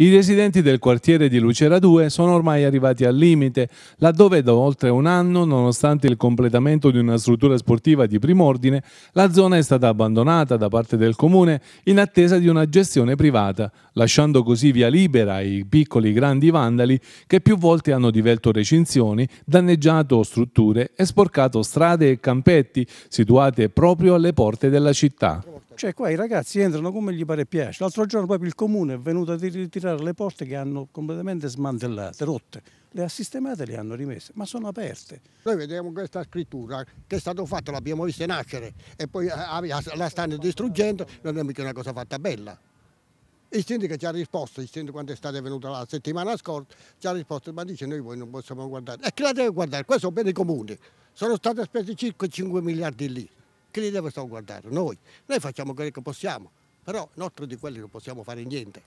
I residenti del quartiere di Lucera 2 sono ormai arrivati al limite, laddove da oltre un anno, nonostante il completamento di una struttura sportiva di prim'ordine, la zona è stata abbandonata da parte del comune in attesa di una gestione privata, lasciando così via libera ai piccoli grandi vandali che più volte hanno divelto recinzioni, danneggiato strutture e sporcato strade e campetti situate proprio alle porte della città. Cioè qua i ragazzi entrano come gli pare e piace. L'altro giorno proprio il comune è venuto a ritirare le porte che hanno completamente smantellate, rotte. Le ha sistemate e le hanno rimesse, ma sono aperte. Noi vediamo questa scrittura che è stata fatta, l'abbiamo vista nascere e poi eh, ah, la stanno distruggendo, non è mica una cosa fatta bella. Il sindaco ci ha risposto, il sindaco quando è stata venuta la settimana scorsa, ci ha risposto, ma dice noi voi non possiamo guardare. E chi la deve guardare? Questo è un bene comune. Sono stati spesi circa 5 miliardi lì. Che li deve salvaguardare? Noi. Noi facciamo quello che possiamo, però nostro di quelli non possiamo fare niente.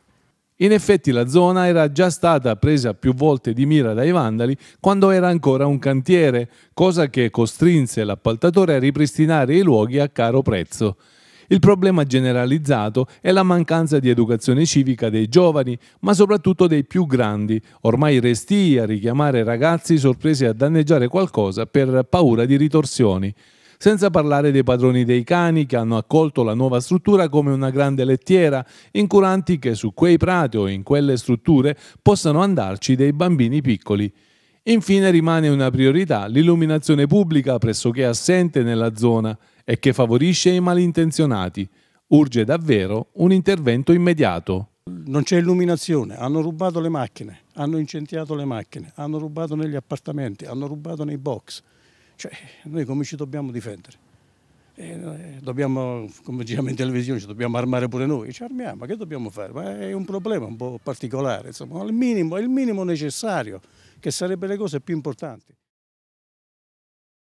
In effetti la zona era già stata presa più volte di mira dai vandali quando era ancora un cantiere, cosa che costrinse l'appaltatore a ripristinare i luoghi a caro prezzo. Il problema generalizzato è la mancanza di educazione civica dei giovani, ma soprattutto dei più grandi, ormai restii a richiamare ragazzi sorpresi a danneggiare qualcosa per paura di ritorsioni. Senza parlare dei padroni dei cani che hanno accolto la nuova struttura come una grande lettiera, incuranti che su quei prati o in quelle strutture possano andarci dei bambini piccoli. Infine rimane una priorità l'illuminazione pubblica pressoché assente nella zona e che favorisce i malintenzionati. Urge davvero un intervento immediato. Non c'è illuminazione, hanno rubato le macchine, hanno incendiato le macchine, hanno rubato negli appartamenti, hanno rubato nei box. Cioè, noi come ci dobbiamo difendere? Eh, eh dobbiamo, come diciamo in televisione, ci dobbiamo armare pure noi, ci armiamo, ma che dobbiamo fare? Ma è un problema un po' particolare, insomma, il minimo, il minimo necessario, che sarebbe le cose più importanti.